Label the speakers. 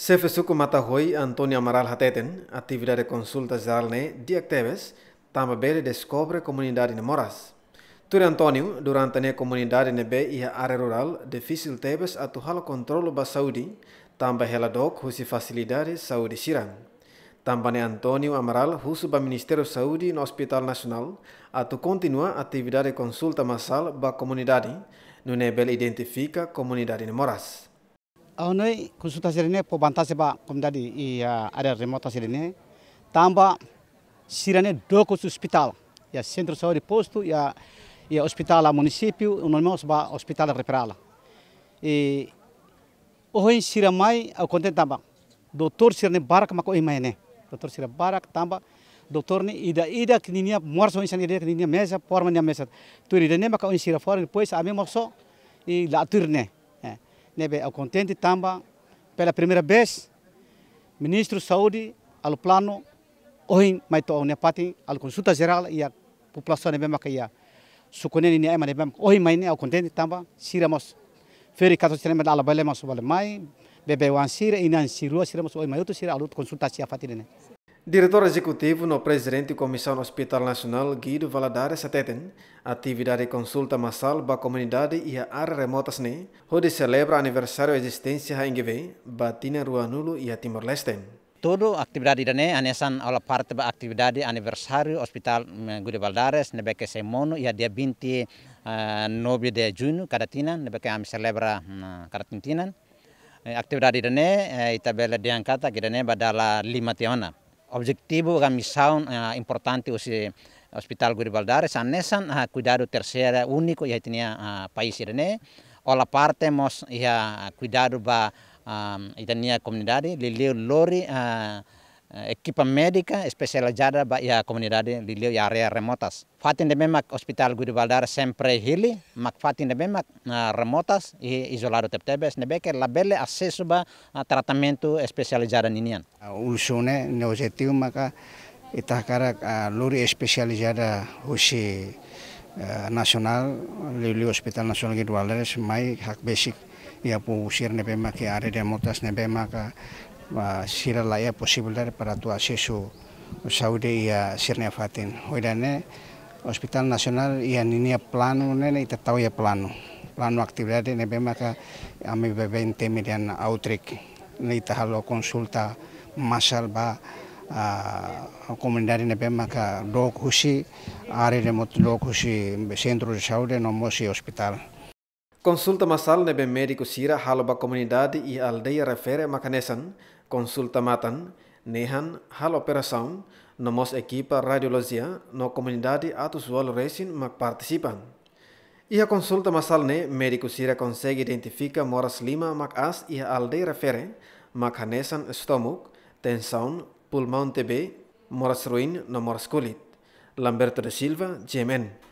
Speaker 1: Sefesuku Matahoy Antonio Amaral Hateten, actividad de consulta general de Acteves, Teves, también Descubre comunidade de Moras. Ture Antonio durante la comunidad de B área rural, difícil Teves a halo controle Saudi, saudi, também hela doc husi facilidades saudi siran. También Antonio Amaral husu ba Ministério Saudi en no Hospital Nacional, a tu continua atividade de consulta masal ba comunidad, no nebel identifica comunidade de Moras.
Speaker 2: Aonoi konsultasi po banta seba komdadi iya ada remota sirine tamba sirane doko hospital ya centro saúde posto ya ya hospital la munisipiu o nome seba hospital referala e ohoi siramai au konten tamba doutor sirane barak mako imaene Doktor sira barak tamba Doktor ni ida ida kininia morso insani ida kininia mesa forma mania mesa turida ne maka on sira forma depois a mim morso e la turne nebe ao contente tamba pela primeira vez ministro saúde ao plano hoje mais to ne patin ao consulta geral e a população nebe makia sukoneni ne ema nebe hoje mais ne ao contente tamba siramos feri kato sirame ala bale maso bale mai bebe wan sira inan sirua siramos ohin mai to sira alut consulta sia patine
Speaker 1: Diretor Executivo no Presidente e Comissão Hospital Nacional Guido Valadares Ateten, atividade consulta massal ba comunidade e a área remotas ne, onde celebra aniversário existência HNGV, Batina Ruanulo e a Timor-Leste. Todo atividade
Speaker 3: dane anesan ala parte ba atividade aniversário Hospital eh, Guido Valadares nebeke semono e a dia 20 uh, eh, de junho cada tinan nebeke am celebra uh, cada tintinan. Eh, atividade dane itabela diangkata kidane badala lima tiona objetivo da missão uh, importante do Hospital Guri Baldares, nesan Nessan, a cuidado terceiro único que tinha uh, país irene, ou parte mos ia e cuidado ba um, itania comunidade, liliu lori uh, Eh, equipa médica especializada para ya comunidade ya area remotas. Fatin de memak hospital Gudi Valdara sempre hili, mak fatin de memak ah, remotas e isolado teptebes nebeke labele acesso ba tratamento especializado ninian. Ulsune neojetiu maka ita karak luri especializada husi
Speaker 4: eh, nasional lili hospital nasional Gudi Valdara mai hak basic ia pu usir nebemak ke area remotas nebemak ba sira laia posibilitar para tu acceso ia sirnia fatin hospital ia ninia plano nene eta tau Planu plano plano aktibitate nebe maka ami beben autrik nei halo konsulta masal ba a komendari nebe maka dok husi ari de mot dok husi sentro de hospital
Speaker 1: Konsulta masal nebe medico sira haloba comunidade i aldeia refere makanesan matan, nehan hal operação nomos equipa radiologia no comunidade atus wal resin mak participan. Ia consulta masal ne médico sira consegue identifica moras lima mak as ia alde refere mak hanesan stomach, tensão, pulmão TB, moras ruin no moras kulit. Lamberto de Silva, GMN.